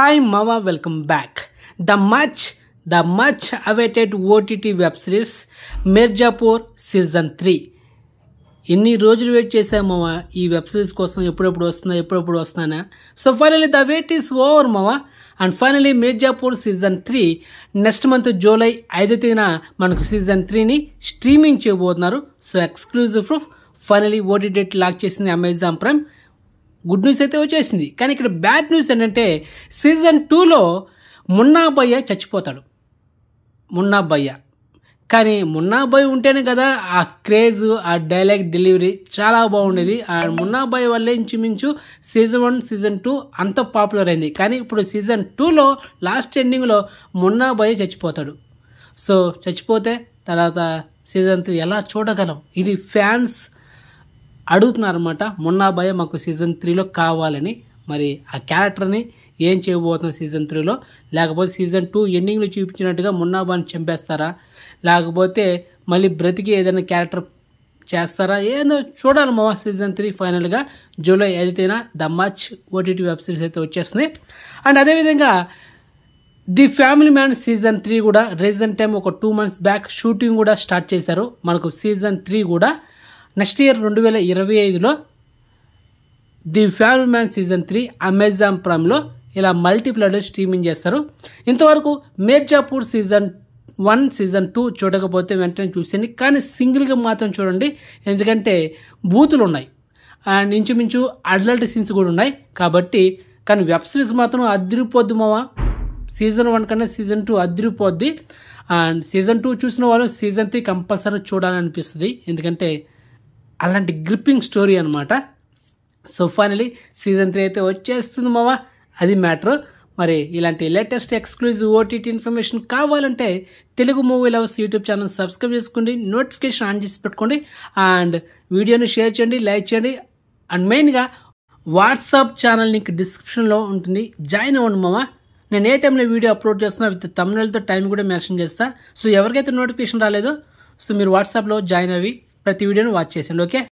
hi మావా welcome back the much the much awaited OTT web series Mirzapur season three ఎన్ని రోజులు wait చేశామో ఈ వెబ్ సిరీస్ కోసం ఎప్పుడెప్పుడు వస్తుందా ఎప్పుడెప్పుడు వస్తానా so finally the wait is over మావా and finally Mirzapur season three next month July ఐదు తేదీన మనకు సీజన్ త్రీని స్ట్రీమింగ్ చేయబోతున్నారు so exclusive proof finally OTT lock చేసింది అమెజాన్ ప్రైమ్ గుడ్ న్యూస్ అయితే వచ్చేసింది కానీ ఇక్కడ బ్యాడ్ న్యూస్ ఏంటంటే సీజన్ టూలో మున్నాబయ్య చచ్చిపోతాడు మున్నాబయ్య కానీ మున్నాబాయ్ ఉంటేనే కదా ఆ క్రేజ్ ఆ డైలాగ్ డెలివరీ చాలా బాగుండేది ఆ మున్నాబాయ్ వల్లే ఇంచుమించు సీజన్ వన్ సీజన్ టూ అంత పాపులర్ అయింది కానీ ఇప్పుడు సీజన్ టూలో లాస్ట్ ఎండింగ్లో మున్నాబాయ్ చచ్చిపోతాడు సో చచ్చిపోతే తర్వాత సీజన్ త్రీ ఎలా చూడగలం ఇది ఫ్యాన్స్ అనమాట మున్నాబాయ్ మాకు సీజన్ త్రీలో కావాలని మరి ఆ క్యారెక్టర్ని ఏం చేయబోతున్నాం సీజన్ త్రీలో లేకపోతే సీజన్ టూ ఎండింగ్లో చూపించినట్టుగా మున్నాబాని చంపేస్తారా లేకపోతే మళ్ళీ బ్రతికి ఏదైనా క్యారెక్టర్ చేస్తారా ఏందో చూడాలి మా సీజన్ త్రీ ఫైనల్గా జూలై ఐదున the much OTT web series అయితే వచ్చేస్తుంది అండ్ అదేవిధంగా the family man season three కూడా రీసెంట్ టైం ఒక టూ మంత్స్ బ్యాక్ షూటింగ్ కూడా స్టార్ట్ చేశారు మనకు సీజన్ త్రీ కూడా నెక్స్ట్ ఇయర్ రెండు వేల ఇరవై ఐదులో the family man season three Amazon ప్రైమ్లో ఇలా మల్టీప్లైలో స్ట్రీమింగ్ చేస్తారు ఇంతవరకు Mirzapur season one season two చూడకపోతే వెంటనే చూసింది కానీ సింగిల్గా మాత్రం చూడండి ఎందుకంటే బూతులు ఉన్నాయి అండ్ ఇంచుమించు అడల్ట్ సీన్స్ కూడా ఉన్నాయి కాబట్టి కానీ వెబ్ సిరీస్ మాత్రం అదిరిపోద్ది మావా సీజన్ వన్ కన్నా సీజన్ టూ అదిరిపోద్ది అండ్ సీజన్ టూ చూసిన వాళ్ళు సీజన్ త్రీ కంపల్సరీ చూడాలనిపిస్తుంది ఎందుకంటే అలాంటి గ్రిప్పింగ్ స్టోరీ అనమాట సో ఫైనలీ సీజన్ త్రీ అయితే వచ్చేస్తుంది మావా అది మ్యాటర్ మరి ఇలాంటి లేటెస్ట్ ఎక్స్క్లూజివ్ ఓటీటీ ఇన్ఫర్మేషన్ కావాలంటే Telugu movie lovers YouTube channel subscribe చేసుకోండి నోటిఫికేషన్ ఆన్ చేసి పెట్టుకోండి అండ్ వీడియోని షేర్ చేయండి లైక్ చేయండి అండ్ మెయిన్గా వాట్సాప్ ఛానల్ లింక్ డిస్క్రిప్షన్లో ఉంటుంది జాయిన్ అవ్వండి మావా నేను ఏ టైంలో వీడియో అప్లోడ్ చేస్తున్నా విత్ తమిళతో టైం కూడా మెన్షన్ చేస్తా సో ఎవరికైతే నోటిఫికేషన్ రాలేదో సో మీరు వాట్సాప్లో జాయిన్ అవి ప్రతి వీడియోని వాచ్ చేసేయండి ఓకే